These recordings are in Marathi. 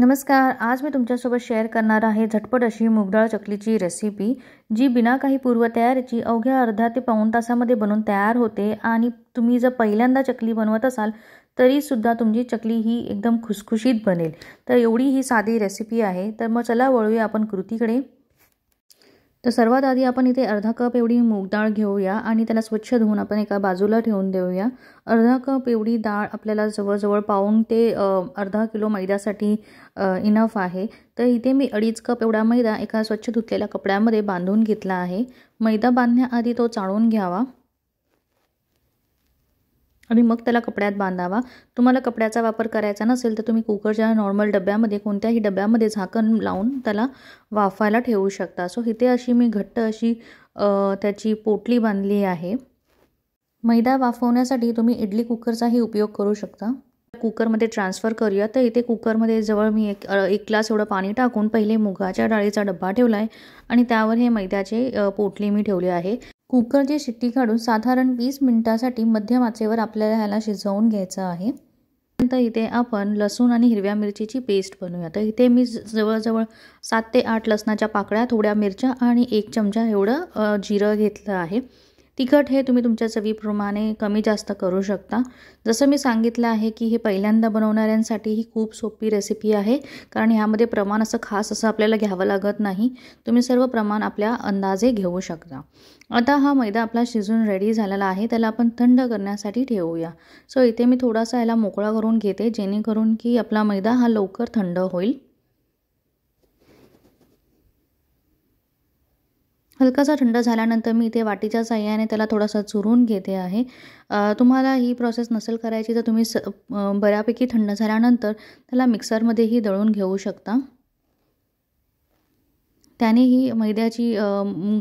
नमस्कार आज मी तुमच्यासोबत शेअर करणार आहे झटपट अशी मुगडाळ चकलीची रेसिपी जी बिना काही पूर्वतयारीची अवघ्या अर्धा ते पाऊण तासामध्ये बनवून तयार होते आणि तुम्ही जर पहिल्यांदा चकली बनवत असाल तरीसुद्धा तुमची चकली ही एकदम खुसखुशीत बनेल तर एवढी ही साधी रेसिपी आहे तर मग चला वळूया आपण कृतीकडे तर सर्वात आधी आपण इथे अर्धा कप एवढी मूग डाळ घेऊया आणि त्याला स्वच्छ धुवून आपण एका बाजूला ठेवून देऊया अर्धा कप एवढी डाळ आपल्याला जवळजवळ पाऊन ते अर्धा किलो मैद्यासाठी इनफ आहे तर इथे मी अडीच कप एवढा मैदा एका स्वच्छ धुतलेल्या कपड्यामध्ये बांधून घेतला आहे मैदा बांधण्याआधी तो चाळून घ्यावा आणि मग त्याला कपड्यात बांधावा तुम्हाला कपड्याचा वापर करायचा नसेल तर तुम्ही कुकरच्या नॉर्मल डब्यामध्ये कोणत्याही डब्यामध्ये झाकण लावून त्याला वाफायला ठेवू शकता सो इथे अशी मी घट्ट अशी त्याची पोटली बांधली आहे मैदा वाफवण्यासाठी तुम्ही इडली कुकरचाही उपयोग करू शकता कुकरमध्ये ट्रान्सफर करूया तर इथे कुकरमध्ये जवळ मी एक एक ग्लास एवढं पाणी टाकून पहिले मुगाच्या डाळीचा डब्बा ठेवला आहे आणि त्यावर हे मैद्याचे पोटली मी ठेवले आहे कुकरची शिट्टी काढून साधारण वीस मिनटासाठी मध्यम आचेवर आपल्याला ह्याला शिजवून घ्यायचं आहे नंतर इथे आपण लसूण आणि हिरव्या मिरचीची पेस्ट बनवूया तर इथे मी जवळजवळ सात ते आठ लसणाच्या पाकळ्या थोड्या मिरच्या आणि एक चमचा एवढं जिरं घेतलं आहे तिखट हे तुम्ही तुमच्या चवीप्रमाणे कमी जास्त करू शकता जसं मी सांगितलं आहे की हे पहिल्यांदा बनवणाऱ्यांसाठी ही खूप सोपी रेसिपी आहे कारण ह्यामध्ये प्रमाण असं खास असं आपल्याला घ्यावं लागत नाही तुम्ही सर्व प्रमाण आपल्या अंदाजे घेऊ शकता आता हा मैदा आपला शिजून रेडी झालेला आहे त्याला आपण थंड करण्यासाठी ठेवूया सो इथे मी थोडासा याला मोकळा करून घेते जेणेकरून की आपला मैदा हा लवकर थंड होईल हलकासा थंड झाल्यानंतर मी इथे वाटीच्या साह्याने त्याला थोडासा चुरून घेते आहे तुम्हाला ही प्रोसेस नसेल करायची तर तुम्ही स बऱ्यापैकी थंड झाल्यानंतर त्याला मिक्सरमध्येही दळून घेऊ शकता त्याने ही मैद्याची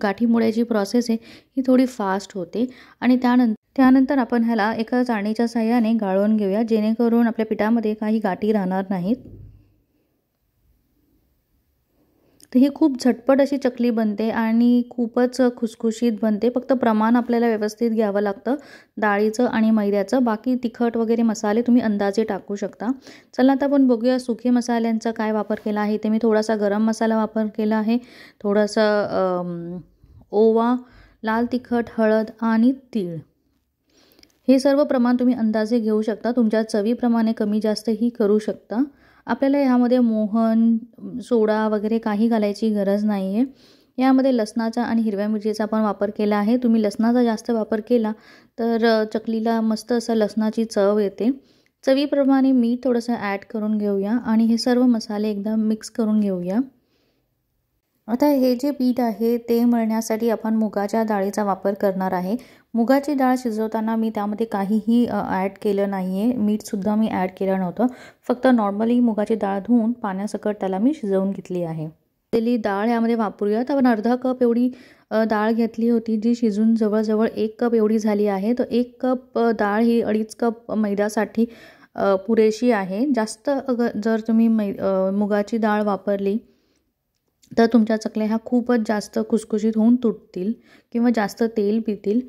गाठी मुळ्याची प्रोसेस आहे ही थोडी फास्ट होते आणि त्यानंतर त्यानंतर आपण ह्याला एका चाणीच्या साह्याने गाळून घेऊया जेणेकरून आपल्या पिठामध्ये काही गाठी राहणार नाहीत तर ही खूप झटपट अशी चकली बनते आणि खूपच खुसखुशीत बनते फक्त प्रमाण आपल्याला व्यवस्थित घ्यावं लागतं डाळीचं आणि मैद्याचं बाकी तिखट वगैरे मसाले तुम्ही अंदाजे टाकू शकता चला आता आपण बघूया सुखे मसाल्यांचा काय वापर केला आहे ते मी थोडासा गरम मसाला वापर केला आहे थोडासा ओवा लाल तिखट हळद आणि तीळ हे सर्व प्रमाण तुम्ही अंदाजे घेऊ शकता तुमच्या चवीप्रमाणे कमी जास्त ही करू शकता आपल्याला ह्यामध्ये मोहन सोडा वगैरे काही घालायची गरज नाही आहे यामध्ये लसणाचा आणि हिरव्या मिरचीचा पण वापर केला आहे तुम्ही लसणाचा जास्त वापर केला तर चकलीला मस्त असं लसणाची चव येते चवीप्रमाणे मीठ थोडंसं ॲड करून घेऊया आणि हे सर्व मसाले एकदा मिक्स करून घेऊया आता हे जे पीठ आहे ते मळण्यासाठी आपण मुगाच्या डाळीचा वापर करणार आहे मुगाची डाळ शिजवताना मी त्यामध्ये काहीही ॲड केलं नाही आहे मीठसुद्धा मी ॲड केलं नव्हतं फक्त नॉर्मली मुगाची डाळ धुवून पाण्यासकट त्याला मी शिजवून घेतली आहे तेली डाळ यामध्ये वापरूया तर अर्धा कप एवढी डाळ घेतली होती जी शिजून जवळजवळ एक कप एवढी झाली आहे तर एक कप डाळ ही अडीच कप मैद्यासाठी पुरेशी आहे जास्त अग जर तुम्ही मै मुगाची डाळ वापरली तर तुमच्या चकल्या ह्या खूपच जास्त खुसखुशीत होऊन तुटतील किंवा जास्त तेल पितील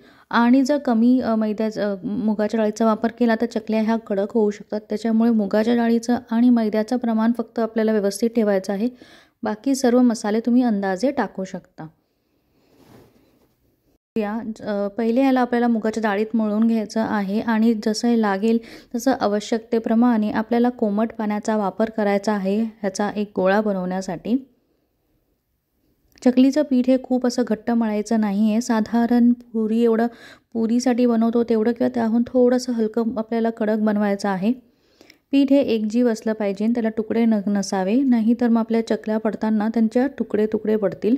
आणि जर कमी मैद्याचं मुगाच्या डाळीचा वापर केला तर चकल्या ह्या कडक होऊ शकतात त्याच्यामुळे मुगाच्या डाळीचं आणि मैद्याचं प्रमाण फक्त आपल्याला व्यवस्थित ठेवायचं आहे बाकी सर्व मसाले तुम्ही अंदाजे टाकू शकता या पहिले याला आपल्याला मुगाच्या डाळीत मळून घ्यायचं आहे आणि जसं लागेल तसं आवश्यकतेप्रमाणे आपल्याला कोमट पाण्याचा वापर करायचा आहे ह्याचा एक गोळा बनवण्यासाठी चकलीचं पीठ हे खूप असं घट्ट मळायचं नाही आहे साधारण पुरी एवढं पुरीसाठी बनवतो तेवढं किंवा त्याहून थोडंसं हलकं आपल्याला कडक बनवायचं आहे पीठ हे एकजीव असलं पाहिजे त्याला तुकडे न नसावे नाही तर मग आपल्या चकल्या पडताना त्यांच्या तुकडे तुकडे पडतील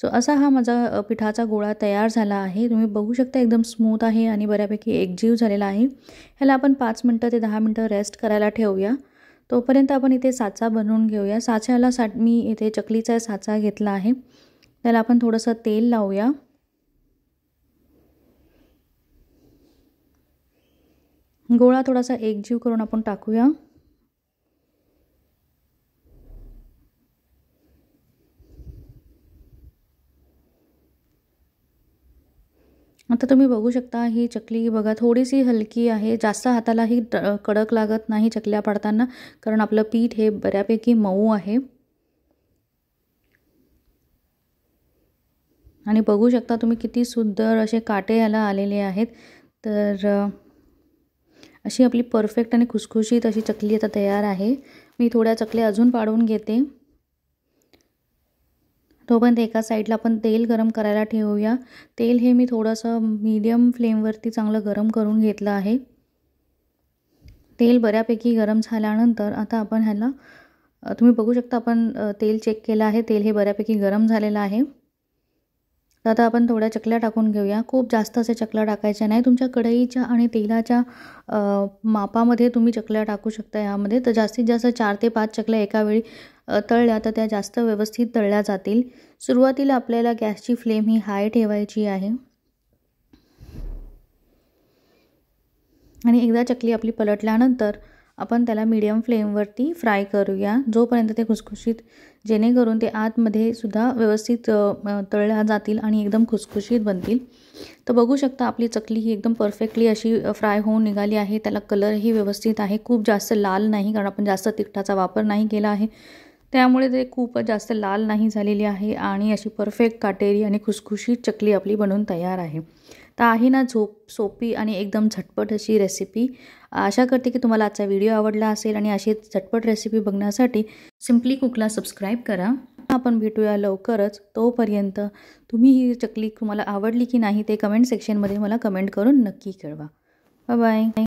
सो असा हा माझा पिठाचा गोळा तयार झाला आहे तुम्ही बघू शकता एकदम स्मूथ आहे आणि बऱ्यापैकी एकजीव झालेला आहे ह्याला आपण पाच मिनटं ते दहा मिनटं रेस्ट करायला ठेवूया तोपर्यंत आपण इथे साचा बनवून घेऊया साच्याला सा मी इथे चकलीचा साचा घेतला आहे त्याला आपण थोडंसं तेल लावूया गोळा थोडासा एकजीव करून आपण टाकूया आता तुम्ही बघू शकता ही चकली बघा थोडीशी हलकी आहे जास्त हातालाही कडक लागत नाही चकल्या पाडताना कारण आपलं पीठ हे बऱ्यापैकी मऊ आहे आणि बघू शकता तुम्ही किती सुंदर असे काटे याला आलेले आहेत तर अशी आपली परफेक्ट आणि खुसखुशीत अशी चकली आता तयार आहे मी थोड्या चकल्या अजून पाडून घेते तोपर्यंत एका साईडला आपण तेल गरम करायला ठेवूया तेल हे मी थोडंसं मीडियम फ्लेमवरती चांगलं गरम करून घेतलं आहे तेल बऱ्यापैकी गरम झाल्यानंतर आता आपण ह्याला तुम्ही बघू शकता आपण तेल चेक केलं आहे तेल हे बऱ्यापैकी गरम झालेलं आहे तर आता आपण थोड्या चकल्या टाकून घेऊया खूप जास्त असे चकल्या टाकायच्या नाही तुमच्या कढईच्या आणि तेलाच्या मापामध्ये तुम्ही चकल्या टाकू शकता यामध्ये तर जास्तीत जास्त चार ते पाच चकल्या एका वेळी तळल्या तर त्या जास्त व्यवस्थित तळल्या जातील सुरुवातीला आपल्याला गॅसची फ्लेम ही हाय ठेवायची आहे आणि एकदा चकली आपली पलटल्यानंतर आपण त्याला मीडियम फ्लेमवरती फ्राय करूया जोपर्यंत ते खुसखुशीत जेणेकरून ते आतमध्ये सुद्धा व्यवस्थित तळल्या जातील आणि एकदम खुसखुशीत बनतील तर बघू शकता आपली चकली ही एकदम परफेक्टली अशी फ्राय होऊन निघाली आहे त्याला कलरही व्यवस्थित आहे खूप जास्त लाल नाही कारण आपण जास्त तिखटाचा वापर नाही केला आहे त्यामुळे ते खूप जास्त लाल नाही झालेली आहे आणि अशी परफेक्ट काटेरी आणि खुसखुशीत चकली आपली बनवून तयार आहे तर आहे ना झोप सोपी आणि एकदम झटपट अशी रेसिपी आशा करते की तुम्हाला आजचा व्हिडिओ आवडला असेल आणि अशी झटपट रेसिपी बघण्यासाठी सिम्पली कुकला सबस्क्राईब करा आपण भेटूया लवकरच तोपर्यंत तुम्ही ही चकली तुम्हाला आवडली की नाही ते कमेंट सेक्शनमध्ये मला कमेंट करून नक्की कळवा बाय